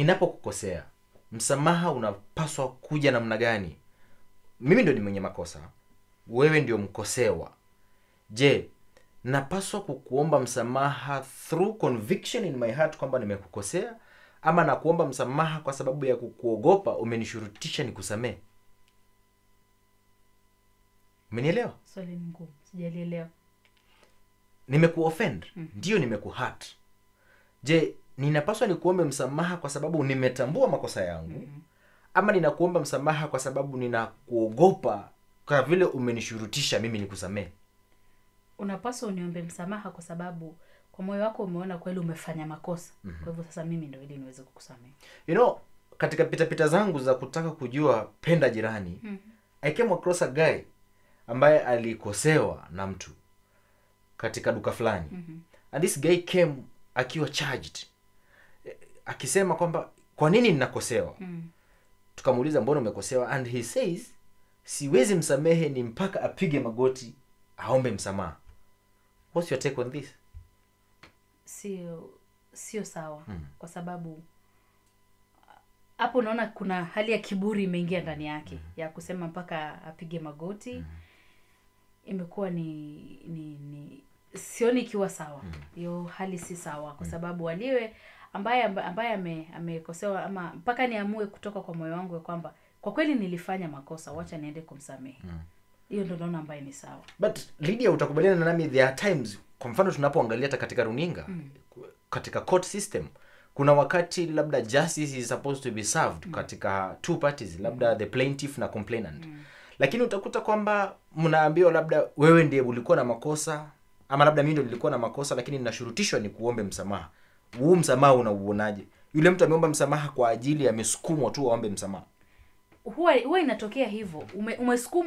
ninapokukosea msamaha unapaswa kuja namna gani mimi ndio ni mwenye makosa wewe ndio mkosewa je napaswa kukuomba msamaha through conviction in my heart kwamba nimekukosea ama nakuomba msamaha kwa sababu ya kukuogopa umenishurutisha nikusamee umenielewa nimekuofend mm-hmm. ndiyo nimekuhat je ninapaswa nikuombe msamaha kwa sababu nimetambua makosa yangu mm-hmm. ama ninakuomba msamaha kwa sababu ninakuogopa kwa vile umenishurutisha mimi nikusamee unapaswa uniombe msamaha kwa sababu kwa moyo wako umeona kweli umefanya makosa mm-hmm. kwa hivyo sasa mimi ndo ili niweze kukusamehe you know katika pitapita zangu za kutaka kujua penda jirani mm-hmm. i came across a guy ambaye alikosewa na mtu katika duka fulani mm-hmm. and this guy came akiwa charged akisema kwamba kwa nini ninakosewa mm. tukamuuliza mbona umekosewa and he says siwezi msamehe ni mpaka apige magoti aombe msamaha what's your take on this sio sio sawa mm. kwa sababu hapo unaona kuna hali ya kiburi imeingia mm. ndani yake mm. ya kusema mpaka apige magoti mm. imekuwa ni ni, ni sioni ikiwa sawa mm. hiyo mm. hali si sawa kwa mm. sababu waliwe ambaye ambaye ame, amekosewa ama mpaka niamue kutoka kwa moyo wangu ya kwamba kwa kweli nilifanya makosa wacha niende kumsamehe mm. hiyo mm. ndo naona ambaye ni sawa but lydia utakubaliana na nami there are times kwa mfano tunapoangalia hata katika runinga mm. katika court system kuna wakati labda justice is supposed to be served mm. katika two parties labda mm. the plaintiff na complainant mm. lakini utakuta kwamba mnaambiwa labda wewe ndiye ulikuwa na makosa ama labda mimi ndo nilikuwa na makosa lakini ninashurutishwa ni kuombe msamaha huu msamaha unauonaje yule mtu ameomba msamaha kwa ajili amesukumwa tu aombe msamaha huwa huwa inatokea hivyo ume,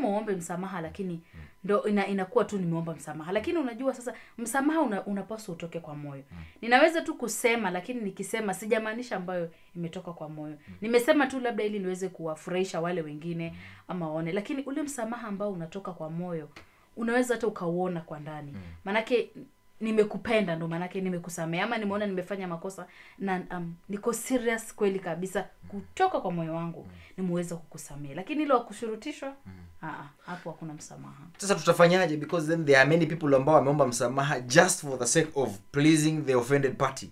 uombe msamaha lakini ndo ina, inakuwa tu nimeomba msamaha lakini unajua sasa msamaha una, unapaswa utoke kwa moyo mm. ninaweza tu kusema lakini nikisema sijamaanisha ambayo imetoka kwa moyo mm. nimesema tu labda ili niweze kuwafurahisha wale wengine mm. ama waone lakini ule msamaha ambao unatoka kwa moyo unaweza hata ukauona kwa ndani mm. nimekupenda ndo maanake nimekusamea ama nimeona nimefanya makosa na um, niko serious kweli kabisa mm. kutoka kwa moyo wangu mm. nimeweza kukusamea lakini ilo wakushurutishwa mm. Ah, ah, hapo hakuna msamaha sasa tutafanyaje because then there are many people ambao wameomba msamaha just for the sake of pleasing the offended party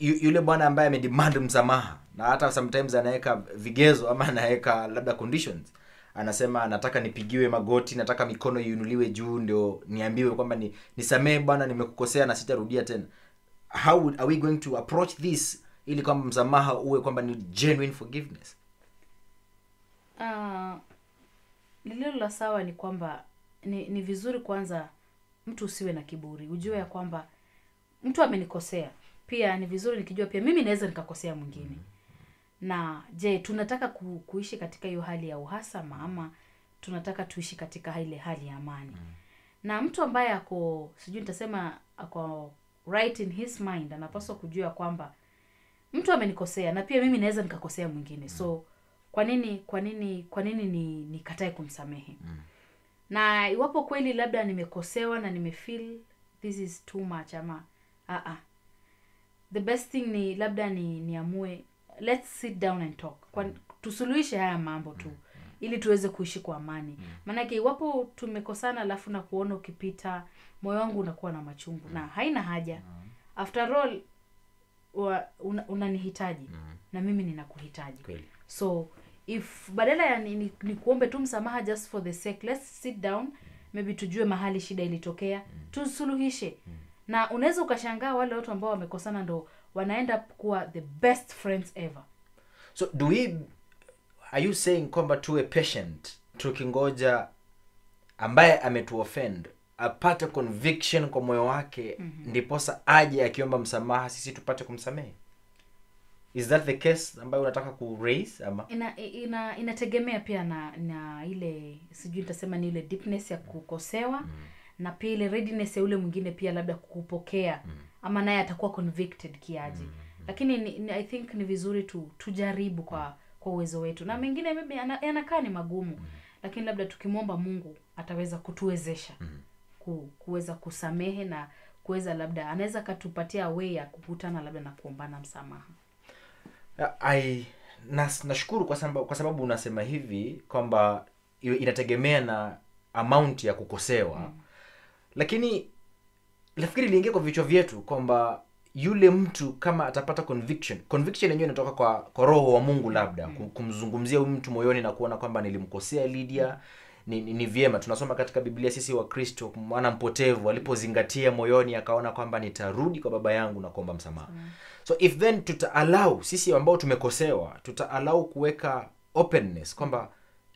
y- yule bwana ambaye amedemand msamaha na hata sometimes anaweka vigezo ama anaweka labda conditions mm anasema nataka nipigiwe magoti nataka mikono iunuliwe juu ndio niambiwe kwamba ni nisamee bwana nimekukosea na sitarudia tena how are we going to approach this ili kwamba msamaha uwe kwamba ni genuine forgiveness uh, lililo la sawa ni kwamba ni, ni vizuri kwanza mtu usiwe na kiburi ujue ya kwamba mtu amenikosea pia ni vizuri nikijua pia mimi naweza nikakosea mwingine mm na je, tunataka ku, kuishi katika hiyo hali ya uhasama ama tunataka tuishi katika ile hali ya amani mm. na mtu ambaye ako sijui nitasema ako right in his mind anapaswa kujua kwamba mtu amenikosea na pia mimi naweza nikakosea mwingine mm. so kwa nini kwa nini kwa nini ni nikatae kumsamehe mm. na iwapo kweli labda nimekosewa na nimefeel this is too much ama uh -uh. the best thing ni labda ni niamue let's sit down and talk kwa, tusuluhishe haya mambo tu ili tuweze kuishi kwa amani maanake iwapo tumekosana alafu na kuona ukipita moyo wangu unakuwa na machungu na haina haja after all unanihitaji una, na mimi ninakuhitaji so if badala ya ni, ni, ni tu msamaha just for the sake let's sit down maybe tujue mahali shida ilitokea tusuluhishe mm. na unaweza ukashangaa wale watu ambao wamekosana ndo wanaenda kuwa the best friends ever so do we are you saying kwamba tuwe patient tukingoja ambaye ametuofend apate conviction kwa moyo wake mm-hmm. ndiposa aje akiomba msamaha sisi tupate kumsamehe is that the case ambayo unataka ku ama ina, ina inategemea pia na na ile sijui nitasema ni ile deepness ya kukosewa mm. na pia ile readiness ya ule mwingine pia labda kukupokea mm ama naye atakuwa convicted kiaje mm -hmm. lakini ni, ni, i think ni vizuri tu tujaribu kwa kwa uwezo wetu na mengine maybe yanakaa ni magumu mm -hmm. lakini labda tukimwomba mungu ataweza kutuwezesha mm -hmm. ku, kuweza kusamehe na kuweza labda anaweza akatupatia wei ya kukutana labda na kuombana msamaha I, nas, nashukuru kwa sababu, kwa sababu unasema hivi kwamba inategemea na amount ya kukosewa mm. lakini nafikiri iliingia kwa vichwa vyetu kwamba yule mtu kama atapata conviction conviction yenyewe inatoka kwa, kwa roho wa mungu labda mm-hmm. kumzungumzia huyu mtu moyoni na kuona kwamba nilimkosea lidia ni, ni, ni vyema tunasoma katika biblia sisi wakristo mwana mpotevu alipozingatia moyoni akaona kwamba nitarudi kwa baba yangu na kuomba msamaha mm. so if then tutaalau sisi ambao tumekosewa tutaalau kuweka openness kwamba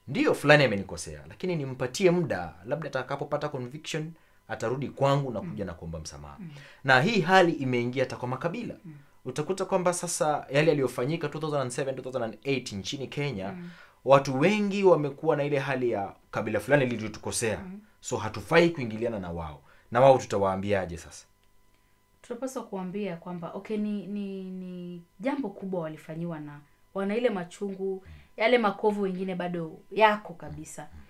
ndiyo fulani amenikosea lakini nimpatie muda labda atakapopata conviction atarudi kwangu na mm. kuja mm. na kuomba msamaha mm. na hii hali imeingia hata kwa makabila mm. utakuta kwamba sasa yale yaliyofanyika 2007 2008 nchini kenya mm. watu wengi wamekuwa na ile hali ya kabila fulani lilitukosea mm. so hatufai kuingiliana na wao na wao tutawaambiaje sasa tunapaswa kuambia kwamba okay ni ni ni jambo kubwa walifanyiwa na wana ile machungu mm. yale makovu wengine bado yako kabisa mm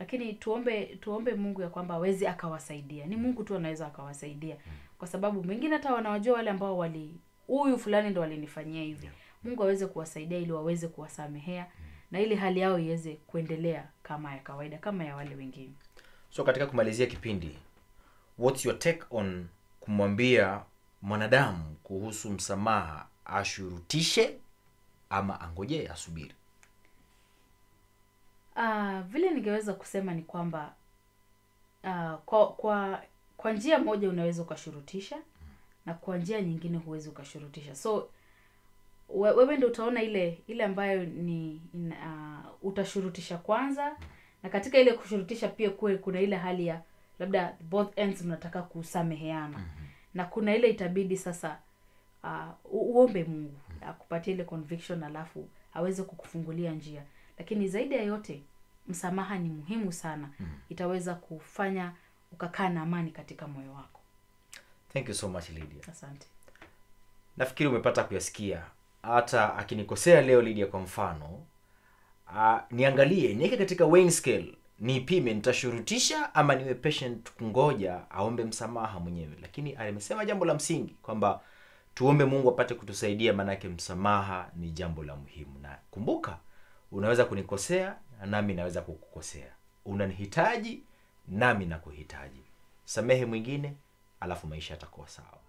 lakini tuombe tuombe Mungu ya kwamba awezi akawasaidia. Ni Mungu tu anaweza akawasaidia, hmm. kwa sababu mwingine hata wanawajua wale ambao wali huyu fulani ndo walinifanyia hivi yeah. Mungu aweze kuwasaidia ili waweze kuwasamehea mm. na ili hali yao iweze kuendelea kama ya kawaida kama ya wale wengine. So katika kumalizia kipindi, what's your take on kumwambia mwanadamu kuhusu msamaha, ashurutishe ama angojee asubiri? Uh, vile ningeweza kusema ni kwamba uh, kwa, kwa kwa njia moja unaweza ukashurutisha na kwa njia nyingine huwezi ukashurutisha so we, wewe ndo utaona ile ile ambayo ni uh, utashurutisha kwanza na katika ile kushurutisha pia kuwe kuna ile hali ya labda both ends mnataka kusameheana mm-hmm. na kuna ile itabidi sasa uh, uombe mungu akupatie ile conviction alafu aweze kukufungulia njia lakini zaidi ya yote msamaha ni muhimu sana mm. itaweza kufanya ukakaa na amani katika moyo wako thank you so much Lydia. asante nafikiri umepata kuyasikia hata akinikosea leo Lydia kwa mfano uh, niangalie niweke katika scale nipime nitashurutisha ama niwe patient kungoja aombe msamaha mwenyewe lakini amesema jambo la msingi kwamba tuombe mungu apate kutusaidia maanake msamaha ni jambo la muhimu na kumbuka unaweza kunikosea nami naweza kukukosea, unanihitaji nami nakuhitaji. Samehe mwingine, alafu maisha yatakuwa sawa.